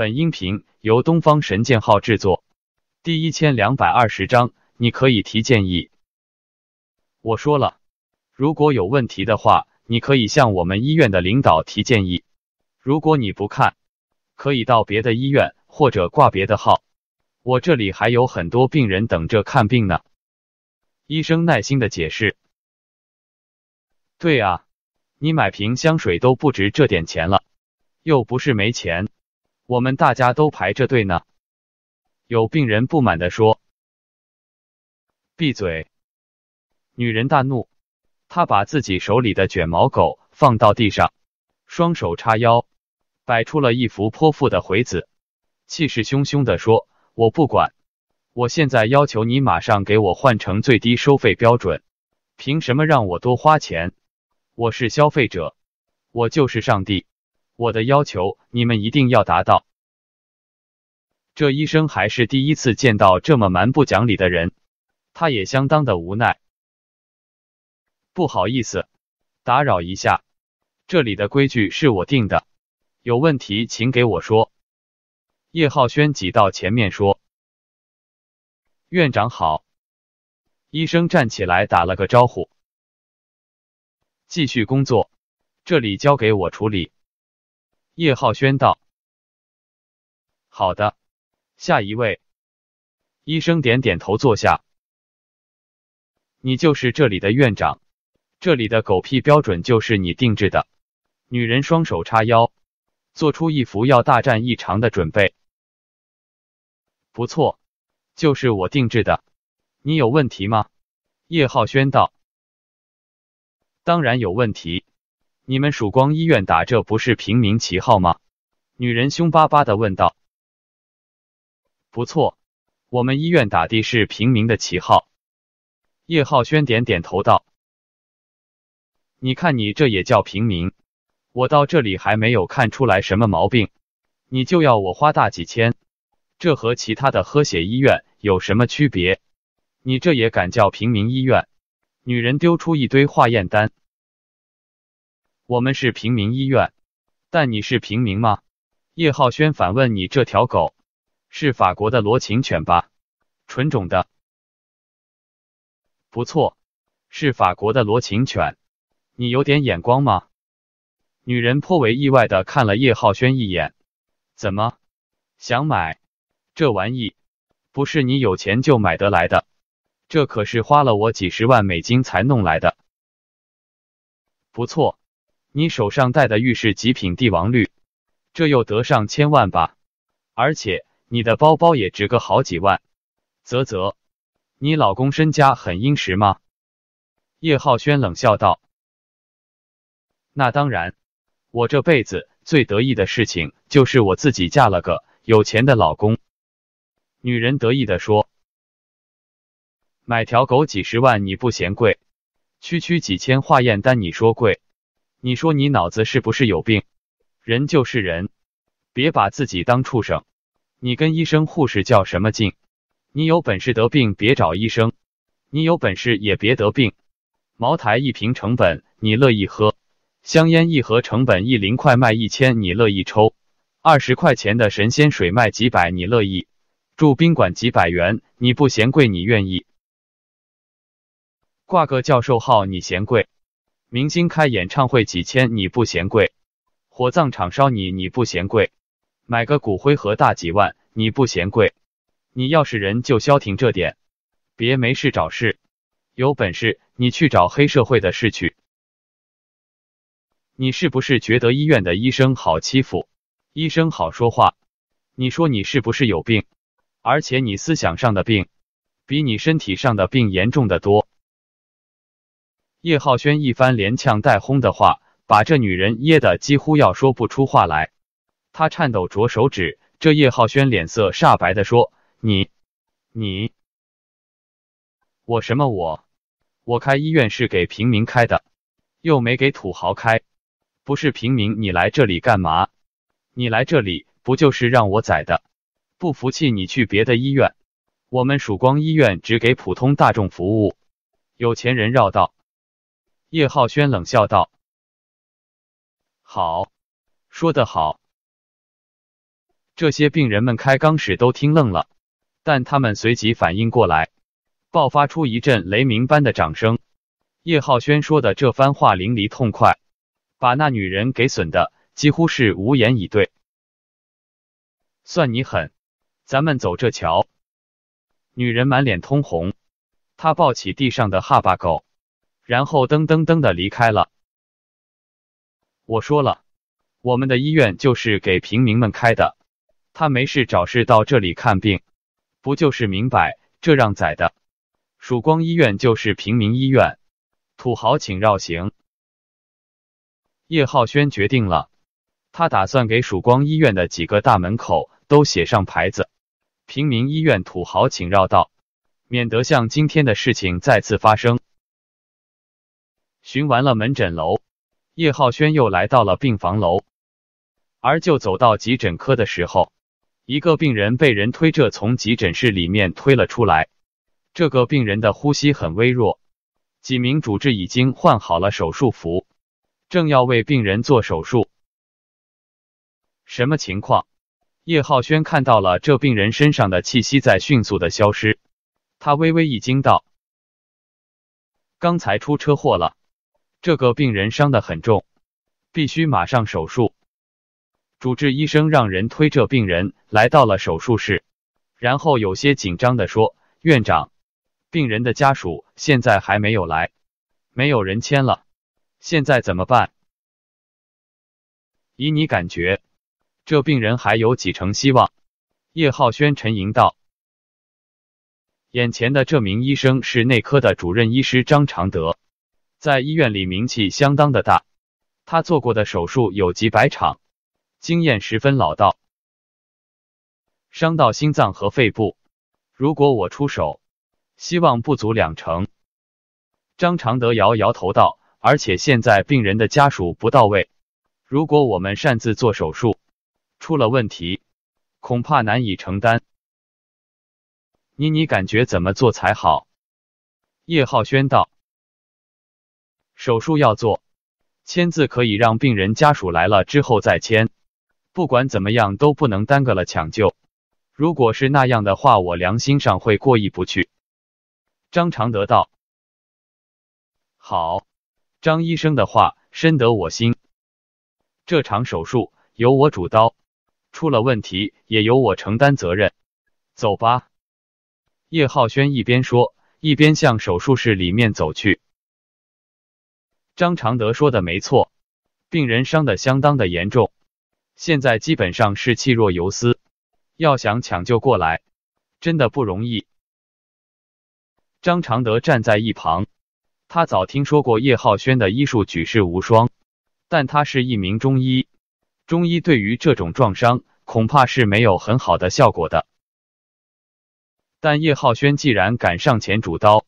本音频由东方神剑号制作，第一千两百二十章，你可以提建议。我说了，如果有问题的话，你可以向我们医院的领导提建议。如果你不看，可以到别的医院或者挂别的号。我这里还有很多病人等着看病呢。医生耐心的解释。对啊，你买瓶香水都不值这点钱了，又不是没钱。我们大家都排着队呢，有病人不满地说：“闭嘴！”女人大怒，她把自己手里的卷毛狗放到地上，双手叉腰，摆出了一副泼妇的回子，气势汹汹地说：“我不管！我现在要求你马上给我换成最低收费标准！凭什么让我多花钱？我是消费者，我就是上帝！”我的要求你们一定要达到。这医生还是第一次见到这么蛮不讲理的人，他也相当的无奈。不好意思，打扰一下，这里的规矩是我定的，有问题请给我说。叶浩轩挤到前面说：“院长好。”医生站起来打了个招呼，继续工作，这里交给我处理。叶浩轩道：“好的，下一位。”医生点点头，坐下。你就是这里的院长，这里的狗屁标准就是你定制的。女人双手叉腰，做出一副要大战一场的准备。不错，就是我定制的。你有问题吗？叶浩轩道：“当然有问题。”你们曙光医院打这不是平民旗号吗？女人凶巴巴的问道。不错，我们医院打的是平民的旗号。叶浩轩点点头道：“你看你这也叫平民？我到这里还没有看出来什么毛病，你就要我花大几千，这和其他的喝血医院有什么区别？你这也敢叫平民医院？”女人丢出一堆化验单。我们是平民医院，但你是平民吗？叶浩轩反问你：“这条狗是法国的罗琴犬吧？纯种的，不错，是法国的罗琴犬。你有点眼光吗？”女人颇为意外的看了叶浩轩一眼：“怎么想买这玩意？不是你有钱就买得来的，这可是花了我几十万美金才弄来的。”不错。你手上戴的玉是极品帝王绿，这又得上千万吧？而且你的包包也值个好几万，啧啧，你老公身家很殷实吗？叶浩轩冷笑道：“那当然，我这辈子最得意的事情就是我自己嫁了个有钱的老公。”女人得意的说：“买条狗几十万你不嫌贵，区区几千化验单你说贵？”你说你脑子是不是有病？人就是人，别把自己当畜生。你跟医生护士较什么劲？你有本事得病别找医生，你有本事也别得病。茅台一瓶成本你乐意喝，香烟一盒成本一零块卖一千你乐意抽，二十块钱的神仙水卖几百你乐意，住宾馆几百元你不嫌贵你愿意，挂个教授号你嫌贵。明星开演唱会几千你不嫌贵，火葬场烧你你不嫌贵，买个骨灰盒大几万你不嫌贵，你要是人就消停这点，别没事找事，有本事你去找黑社会的事去。你是不是觉得医院的医生好欺负，医生好说话？你说你是不是有病？而且你思想上的病，比你身体上的病严重的多。叶浩轩一番连呛带哄的话，把这女人噎得几乎要说不出话来。她颤抖着手指，这叶浩轩脸色煞白的说：“你，你，我什么我？我开医院是给平民开的，又没给土豪开。不是平民，你来这里干嘛？你来这里不就是让我宰的？不服气你去别的医院。我们曙光医院只给普通大众服务，有钱人绕道。”叶浩轩冷笑道：“好，说得好。”这些病人们开缸时都听愣了，但他们随即反应过来，爆发出一阵雷鸣般的掌声。叶浩轩说的这番话淋漓痛快，把那女人给损的几乎是无言以对。算你狠，咱们走着瞧。女人满脸通红，她抱起地上的哈巴狗。然后噔噔噔的离开了。我说了，我们的医院就是给平民们开的，他没事找事到这里看病，不就是明摆这让宰的？曙光医院就是平民医院，土豪请绕行。叶浩轩决定了，他打算给曙光医院的几个大门口都写上牌子：“平民医院，土豪请绕道”，免得像今天的事情再次发生。巡完了门诊楼，叶浩轩又来到了病房楼，而就走到急诊科的时候，一个病人被人推着从急诊室里面推了出来。这个病人的呼吸很微弱，几名主治已经换好了手术服，正要为病人做手术。什么情况？叶浩轩看到了这病人身上的气息在迅速的消失，他微微一惊道：“刚才出车祸了。”这个病人伤得很重，必须马上手术。主治医生让人推着病人来到了手术室，然后有些紧张的说：“院长，病人的家属现在还没有来，没有人签了，现在怎么办？”以你感觉，这病人还有几成希望？”叶浩轩沉吟道。眼前的这名医生是内科的主任医师张常德。在医院里名气相当的大，他做过的手术有几百场，经验十分老道。伤到心脏和肺部，如果我出手，希望不足两成。张常德摇摇头道：“而且现在病人的家属不到位，如果我们擅自做手术，出了问题，恐怕难以承担。”妮妮，感觉怎么做才好？叶浩轩道。手术要做，签字可以让病人家属来了之后再签。不管怎么样，都不能耽搁了抢救。如果是那样的话，我良心上会过意不去。张常德道：“好，张医生的话深得我心。这场手术由我主刀，出了问题也由我承担责任。走吧。”叶浩轩一边说，一边向手术室里面走去。张常德说的没错，病人伤的相当的严重，现在基本上是气若游丝，要想抢救过来，真的不容易。张常德站在一旁，他早听说过叶浩轩的医术举世无双，但他是一名中医，中医对于这种撞伤恐怕是没有很好的效果的。但叶浩轩既然敢上前主刀，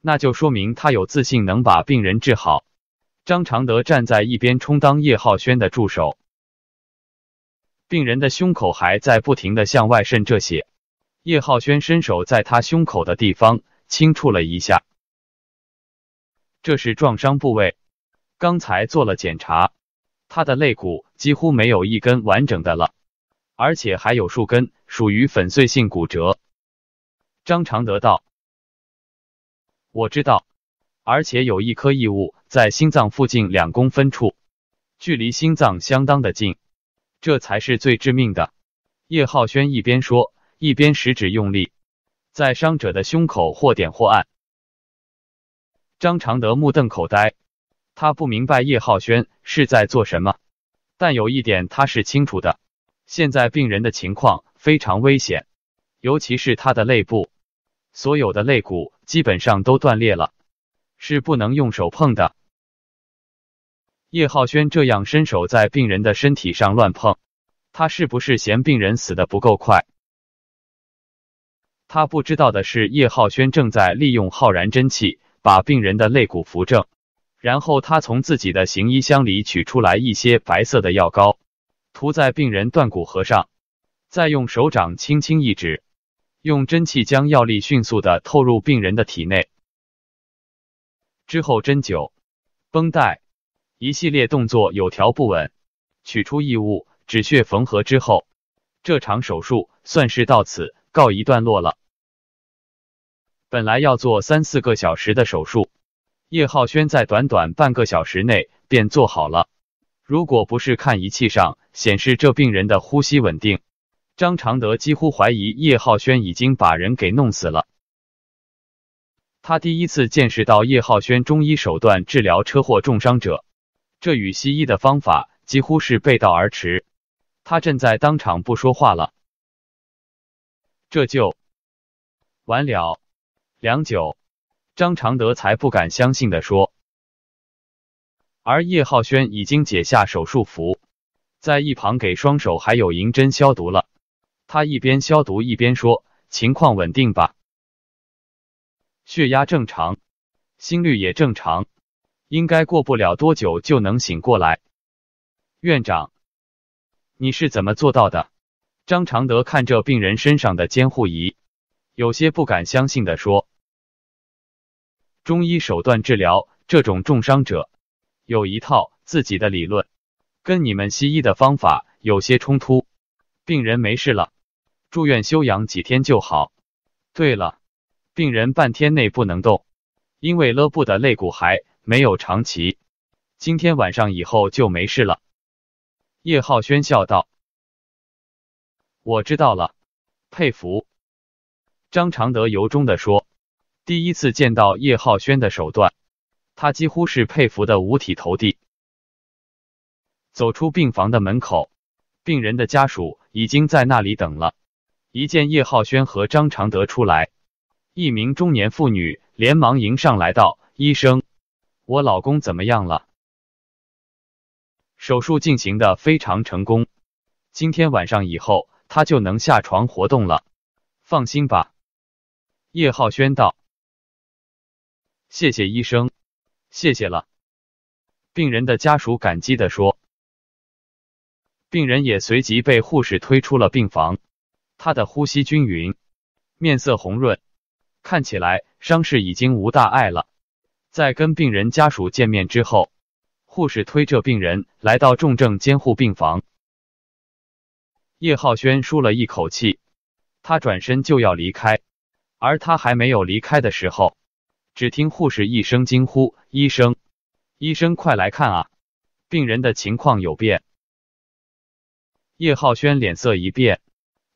那就说明他有自信能把病人治好。张常德站在一边，充当叶浩轩的助手。病人的胸口还在不停的向外渗着血，叶浩轩伸手在他胸口的地方轻触了一下，这是撞伤部位。刚才做了检查，他的肋骨几乎没有一根完整的了，而且还有数根属于粉碎性骨折。张常德道：“我知道，而且有一颗异物。”在心脏附近两公分处，距离心脏相当的近，这才是最致命的。叶浩轩一边说，一边食指用力在伤者的胸口或点或按。张常德目瞪口呆，他不明白叶浩轩是在做什么，但有一点他是清楚的：现在病人的情况非常危险，尤其是他的肋部，所有的肋骨基本上都断裂了，是不能用手碰的。叶浩轩这样伸手在病人的身体上乱碰，他是不是嫌病人死的不够快？他不知道的是，叶浩轩正在利用浩然真气把病人的肋骨扶正，然后他从自己的行医箱里取出来一些白色的药膏，涂在病人断骨盒上，再用手掌轻轻一指，用真气将药力迅速的透入病人的体内，之后针灸、绷带。一系列动作有条不紊，取出异物、止血、缝合之后，这场手术算是到此告一段落了。本来要做三四个小时的手术，叶浩轩在短短半个小时内便做好了。如果不是看仪器上显示这病人的呼吸稳定，张常德几乎怀疑叶浩轩已经把人给弄死了。他第一次见识到叶浩轩中医手段治疗车祸重伤者。这与西医的方法几乎是背道而驰。他正在当场不说话了，这就完了。良久，张常德才不敢相信的说。而叶浩轩已经解下手术服，在一旁给双手还有银针消毒了。他一边消毒一边说：“情况稳定吧？血压正常，心率也正常。”应该过不了多久就能醒过来，院长，你是怎么做到的？张常德看着病人身上的监护仪，有些不敢相信的说：“中医手段治疗这种重伤者，有一套自己的理论，跟你们西医的方法有些冲突。病人没事了，住院休养几天就好。对了，病人半天内不能动，因为勒布的肋骨还……”没有长崎，今天晚上以后就没事了。”叶浩轩笑道。“我知道了，佩服。”张常德由衷的说，“第一次见到叶浩轩的手段，他几乎是佩服的五体投地。”走出病房的门口，病人的家属已经在那里等了。一见叶浩轩和张常德出来，一名中年妇女连忙迎上来道：“医生。我老公怎么样了？手术进行的非常成功，今天晚上以后他就能下床活动了。放心吧，叶浩轩道。谢谢医生，谢谢了。病人的家属感激的说。病人也随即被护士推出了病房，他的呼吸均匀，面色红润，看起来伤势已经无大碍了。在跟病人家属见面之后，护士推着病人来到重症监护病房。叶浩轩舒了一口气，他转身就要离开，而他还没有离开的时候，只听护士一声惊呼：“医生，医生，快来看啊，病人的情况有变！”叶浩轩脸色一变，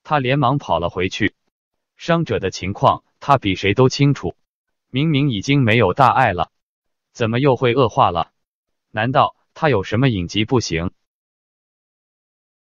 他连忙跑了回去。伤者的情况他比谁都清楚。明明已经没有大碍了，怎么又会恶化了？难道他有什么隐疾不行？